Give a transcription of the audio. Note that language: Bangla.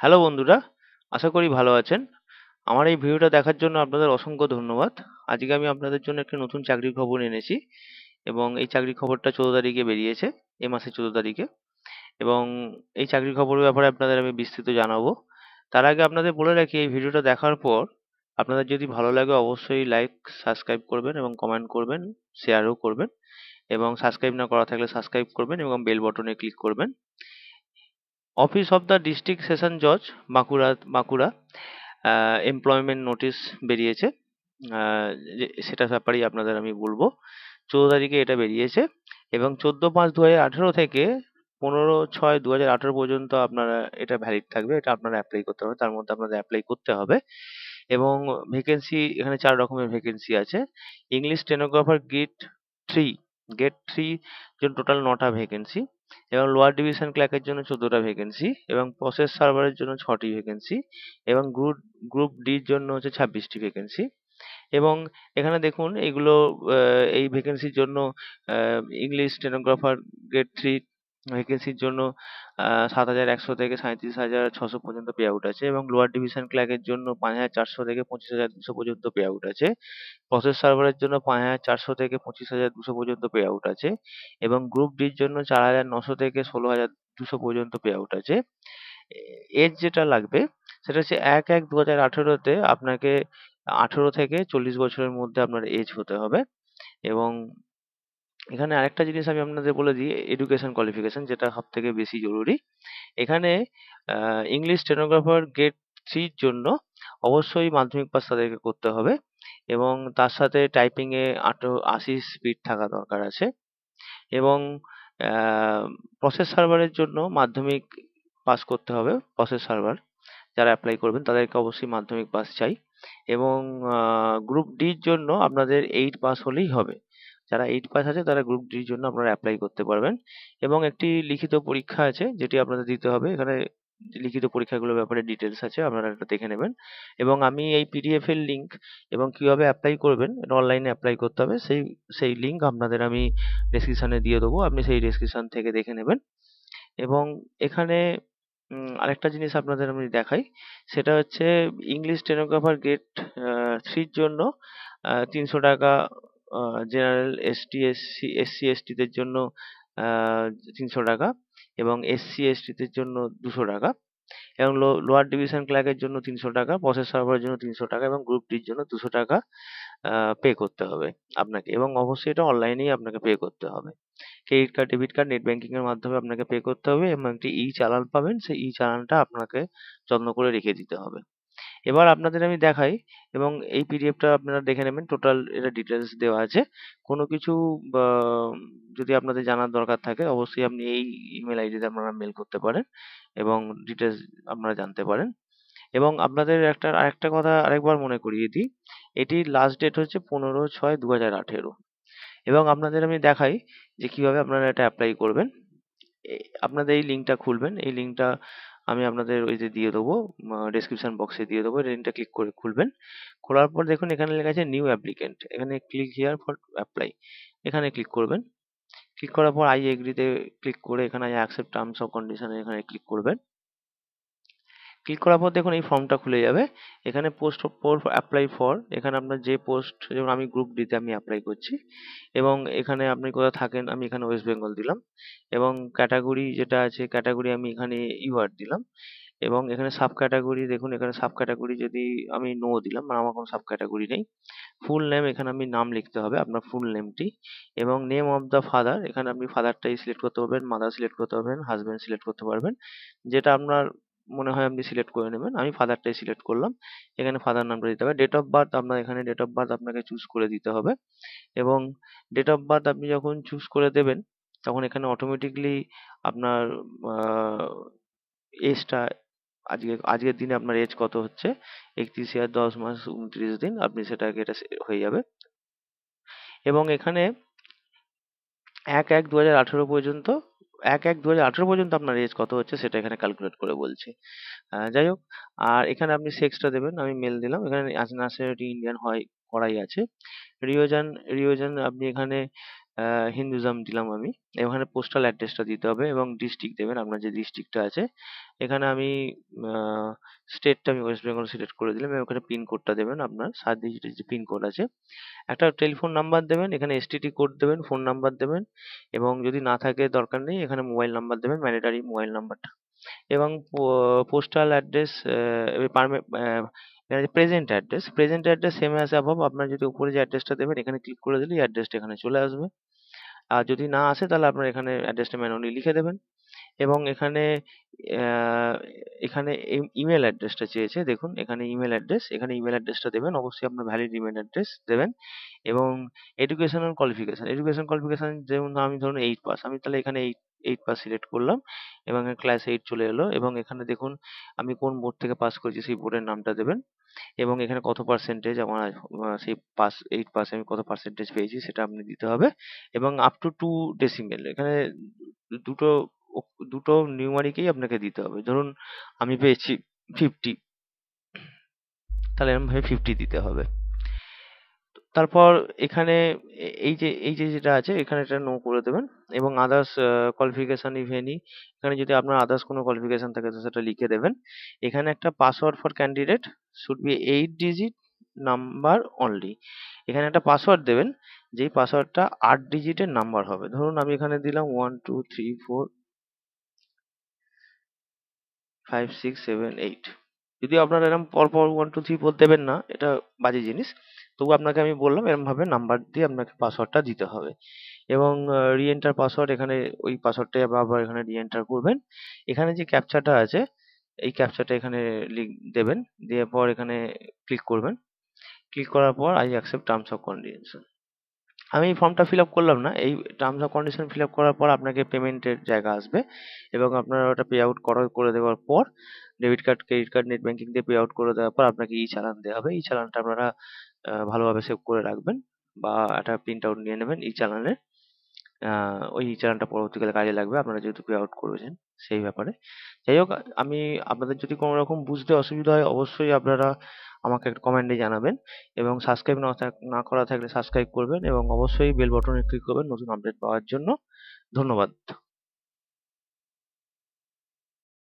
হ্যালো বন্ধুরা আশা করি ভালো আছেন আমার এই ভিডিওটা দেখার জন্য আপনাদের অসংখ্য ধন্যবাদ আজকে আমি আপনাদের জন্য একটি নতুন চাকরির খবর এনেছি এবং এই চাকরির খবরটা চোদ্দ তারিখে বেরিয়েছে এ মাসের চোদ্দ তারিখে এবং এই চাকরির খবরের ব্যাপারে আপনাদের আমি বিস্তৃত জানাবো তার আগে আপনাদের বলে রাখি এই ভিডিওটা দেখার পর আপনাদের যদি ভালো লাগে অবশ্যই লাইক সাবস্ক্রাইব করবেন এবং কমেন্ট করবেন শেয়ারও করবেন এবং সাবস্ক্রাইব না করা থাকলে সাবস্ক্রাইব করবেন এবং বেল বটনে ক্লিক করবেন office of the district session জজ বাঁকুড়া বাঁকুড়া এমপ্লয়মেন্ট নোটিশ বেরিয়েছে সেটা ব্যাপারেই আপনাদের আমি বলবো চোদ্দো তারিখে এটা বেরিয়েছে এবং চোদ্দো পাঁচ দু হাজার আঠেরো থেকে পনেরো ছয় দু হাজার আঠেরো পর্যন্ত আপনারা এটা ভ্যালিড থাকবে এটা আপনারা অ্যাপ্লাই করতে হবে তার মধ্যে আপনাদের অ্যাপ্লাই করতে হবে এবং ভেকেন্সি এখানে চার রকমের ভ্যাকেন্সি আছে English stenographer grade three grade three জন্য টোটাল নটা ভ্যাকেন্সি এবং লোয়ার ডিভিশন ক্লার্কের জন্য চোদ্দোটা ভ্যাকেন্সি এবং প্রসেস সার্ভারের জন্য ছটি ভ্যাকেন্সি এবং গ্রুপ গ্রুপ ডির জন্য হচ্ছে ছাব্বিশটি ভ্যাকেন্সি এবং এখানে দেখুন এগুলো এই ভ্যাকেন্সির জন্য ইংলিশ স্টেনোগ্রাফার গ্রেড থ্রি র জন্য সাত হাজার একশো থেকে সাঁইত্রিশ হাজার ছশো পর্যন্ত পে আউট আছে এবং লোয়ার ডিভিশন এর জন্য পাঁচ হাজার চারশো থেকে পঁচিশ হাজার দুশো পর্যন্ত পে আউট আছে প্রসেস সার্ভারের জন্য পাঁচ হাজার চারশো থেকে পঁচিশ হাজার দুশো পর্যন্ত পে আউট আছে এবং গ্রুপ ডির জন্য চার হাজার নশো থেকে ষোলো হাজার দুশো পর্যন্ত পে আউট আছে এজ যেটা লাগবে সেটা হচ্ছে এক এক দু হাজার আঠেরোতে আপনাকে আঠেরো থেকে চল্লিশ বছরের মধ্যে আপনার এজ হতে হবে এবং এখানে আরেকটা জিনিস আমি আপনাদের বলে দিই এডুকেশন কোয়ালিফিকেশন যেটা সব থেকে বেশি জরুরি এখানে ইংলিশ টেনোগ্রাফার গেট থ্রির জন্য অবশ্যই মাধ্যমিক পাস তাদেরকে করতে হবে এবং তার সাথে টাইপিংয়ে আটো আশি স্পিড থাকা দরকার আছে এবং প্রসেস সার্ভারের জন্য মাধ্যমিক পাস করতে হবে প্রসেস সার্ভার যারা অ্যাপ্লাই করবেন তাদেরকে অবশ্যই মাধ্যমিক পাস চাই এবং গ্রুপ ডির জন্য আপনাদের এইট পাস হলেই হবে যারা এইট পাস আছে তারা গ্রুপ ডির জন্য আপনারা অ্যাপ্লাই করতে পারবেন এবং একটি লিখিত পরীক্ষা আছে যেটি আপনাদের দিতে হবে এখানে লিখিত পরীক্ষাগুলোর ব্যাপারে ডিটেলস আছে আপনারা এটা দেখে নেবেন এবং আমি এই পিডিএফ এর লিঙ্ক এবং কিভাবে অ্যাপ্লাই করবেন এটা অনলাইনে অ্যাপ্লাই করতে হবে সেই সেই লিঙ্ক আপনাদের আমি ডেসক্রিপশানে দিয়ে দেবো আপনি সেই ডেসক্রিপশান থেকে দেখে নেবেন এবং এখানে আরেকটা জিনিস আপনাদের আমি দেখাই সেটা হচ্ছে ইংলিশ টেনোগ্রাফার গেট থ্রির জন্য তিনশো টাকা জেনারেল এসটি এসসি এসসি এসটিদের জন্য তিনশো টাকা এবং এসসি এসটিদের জন্য দুশো টাকা এবং লোয়ার ডিভিশন ক্লার্কের জন্য তিনশো টাকা প্রসেস সার্ভারের জন্য তিনশো টাকা এবং গ্রুপ ডির জন্য দুশো টাকা পে করতে হবে আপনাকে এবং অবশ্যই এটা অনলাইনেই আপনাকে পে করতে হবে credit card debit card net banking এর মাধ্যমে আপনাকে পে করতে হবে এবং একটি ই চালান পাবেন সেই ই চালানটা আপনাকে যত্ন করে রেখে দিতে হবে এবার আপনাদের আমি দেখাই এবং এই পিডিএফটা আপনারা দেখে নেবেন টোটাল এটা ডিটেলস দেওয়া আছে কোনো কিছু যদি আপনাদের জানার দরকার থাকে অবশ্যই আপনি এই ইমেল আইডিতে আপনারা মেল করতে পারেন এবং ডিটেলস আপনারা জানতে পারেন এবং আপনাদের একটা আরেকটা কথা আরেকবার মনে করিয়ে দিই এটির লাস্ট ডেট হচ্ছে পনেরো ছয় দু হাজার আঠেরো এবং আপনাদের আমি দেখাই যে কিভাবে আপনারা এটা অ্যাপ্লাই করবেন আপনাদের এই লিঙ্কটা খুলবেন এই লিঙ্কটা আমি আপনাদের ওই যে দিয়ে দেবো ডিসক্রিপশান বক্সে দিয়ে দেবো লিঙ্কটা ক্লিক করে খুলবেন খোলার পর দেখুন এখানে লেখা আছে নিউ অ্যাপ্লিকেন্ট এখানে ক্লিক হিয়ার ফর অ্যাপ্লাই এখানে ক্লিক করবেন ক্লিক করার পর আই এগ্রিতে ক্লিক করে এখানে আই অ্যাকসেপ্ট টার্মস অফ কন্ডিশনে এখানে ক্লিক করবেন ক্লিক করার পর দেখুন এই ফর্মটা খুলে যাবে এখানে পোস্ট ফর অ্যাপ্লাই ফর এখানে আপনার যে পোস্ট যেমন আমি গ্রুপ ডিতে আমি অ্যাপ্লাই করছি এবং এখানে আপনি কোথাও থাকেন আমি এখানে ওয়েস্ট বেঙ্গল দিলাম এবং ক্যাটাগরি যেটা আছে ক্যাটাগরি আমি এখানে ইউআর দিলাম এবং এখানে সাব ক্যাটাগরি দেখুন এখানে সাব ক্যাটাগরি যদি আমি নো দিলাম মানে আমার কোনো সাব ক্যাটাগরি নেই ফুল নেম এখানে আমি নাম লিখতে হবে আপনার ফুল নেমটি এবং নেম অফ দ্য ফাদার এখানে আপনি ফাদারটাই সিলেক্ট করতে পারবেন মাদার সিলেক্ট করতে পারবেন হাজব্যান্ড সিলেক্ট করতে পারবেন যেটা আপনার মনে হয় আপনি সিলেক্ট করে নেবেন আমি ফাদারটাই সিলেক্ট করলাম এখানে ফাদার নামটা দিতে হবে ডেট অফ বার্থ আপনার এখানে ডেট অফ বার্থ আপনাকে চুজ করে দিতে হবে এবং ডেট অফ বার্থ আপনি যখন চুজ করে দেবেন তখন এখানে অটোমেটিকলি আপনার এজটা আজকে আজকের দিনে আপনার এজ কত হচ্ছে একত্রিশ ইয়ার দশ মাস উনত্রিশ দিন আপনি সেটাকে এটা হয়ে যাবে এবং এখানে এক এক দু হাজার আঠেরো পর্যন্ত এক এক দু পর্যন্ত আপনার এজ কত হচ্ছে সেটা এখানে ক্যালকুলেট করে বলছে যাই হোক আর এখানে আপনি সেক্সটা দেবেন আমি মেল দিলাম এখানে ন্যাশনালিটি ইন্ডিয়ান হয় করাই আছে রিওজন রিওজন আপনি এখানে হিন্দুজম দিলাম আমি এখানে পোস্টাল অ্যাড্রেসটা দিতে হবে এবং ডিস্ট্রিক্ট দেবেন আপনার যে ডিস্ট্রিক্টটা আছে এখানে আমি স্টেটটা আমি ওয়েস্ট বেঙ্গল সিলেক্ট করে দিলাম এবং এখানে পিন কোডটা দেবেন আপনার সাত ডিজিটের যে পিন কোড আছে একটা টেলিফোন নাম্বার দেবেন এখানে এসটিটি কোড দেবেন ফোন নাম্বার দেবেন এবং যদি না থাকে দরকার নেই এখানে মোবাইল নাম্বার দেবেন ম্যান্ডেটারি মোবাইল নাম্বারটা এবং পোস্টাল অ্যাড্রেস পারমে এখানে যে present address present address same as above আপনার যদি উপরে যে অ্যাড্রেসটা দেবেন এখানে ক্লিক করে দিলে এই অ্যাড্রেসটা এখানে চলে আসবে আর যদি না আসে তাহলে আপনার এখানে অ্যাড্রেসটা ম্যানুয়ালি লিখে দেবেন এবং এখানে এখানে ইমেল অ্যাড্রেসটা চেয়েছে দেখুন এখানে ইমেল অ্যাড্রেস এখানে ইমেল অ্যাড্রেসটা দেবেন অবশ্যই আপনার ভ্যালিড ইমেল অ্যাড্রেস দেবেন এবং এডুকেশনাল কোয়ালিফিকেশান এডুকেশন কোয়ালিফিকেশান যেমন আমি ধরুন এইট পাস আমি তাহলে এখানে এইট এইট পাস সিলেক্ট করলাম এবং ক্লাস এইট চলে এলো এবং এখানে দেখুন আমি কোন বোর্ড থেকে পাস করেছি সেই বোর্ডের নামটা দেবেন এবং এখানে কত পার্সেন্টেজ আমার সেই পাস এইট পার্সেন্ট আমি কত পার্সেন্টেজ পেয়েছি সেটা আপনি দিতে হবে এবং আপ টু টু ডেসিমেল এখানে দুটো দুটো নিউমারিকেই আপনাকে দিতে হবে ধরুন আমি পেয়েছি ফিফটি তাহলে এরমভাবে ফিফটি দিতে হবে তারপর এখানে এই যে এই যে যেটা আছে এখানে এটা নো করে দেবেন এবং আদার্স কোয়ালিফিকেশন ইভেনি এখানে যদি আপনার আদার্স কোনো কোয়ালিফিকেশন থাকে তো সেটা লিখে দেবেন এখানে একটা password for candidate should be eight digit number only এখানে একটা পাসওয়ার্ড দেবেন যেই পাসওয়ার্ডটা আট ডিজিটের নাম্বার হবে ধরুন আমি এখানে দিলাম one two three four five six seven eight যদি আপনারা এরকম পরপর ওয়ান টু থ্রি ফোর দেবেন না এটা বাজে জিনিস তবু আপনাকে আমি বললাম এরমভাবে নাম্বার দিয়ে আপনাকে পাসওয়ার্ডটা দিতে হবে এবং রিএন্টার পাসওয়ার্ড এখানে ওই পাসওয়ার্ডটাই আবার এখানে রিএন্টার করবেন এখানে যে ক্যাপচাটা আছে এই ক্যাপচাটা এখানে দেবেন দেওয়ার পর এখানে ক্লিক করবেন ক্লিক করার পর I accept terms of condition আমি এই ফর্মটা ফিল আপ করলাম না এই terms of condition fill up করার পর আপনাকে পেমেন্টের জায়গা আসবে এবং আপনারা ওটা পে আউট করে দেওয়ার পর debit card credit card net banking দিয়ে পে আউট করে দেওয়ার পর আপনাকে ই চালান দেওয়া হবে এই চালানটা আপনারা ভালোভাবে সেভ করে রাখবেন বা একটা প্রিন্ট আউট নিয়ে নেবেন ই চালানের ওই চালানটা পরবর্তীকালে কাজে লাগবে আপনারা যেহেতু পে আউট করেছেন সেই ব্যাপারে যাই হোক আমি আপনাদের যদি কোনো রকম বুঝতে অসুবিধা হয় অবশ্যই আপনারা আমাকে একটা কমেন্টে জানাবেন এবং সাবস্ক্রাইব না না করা থাকলে সাবস্ক্রাইব করবেন এবং অবশ্যই বেল বটনে ক্লিক করবেন নতুন আপডেট পাওয়ার জন্য ধন্যবাদ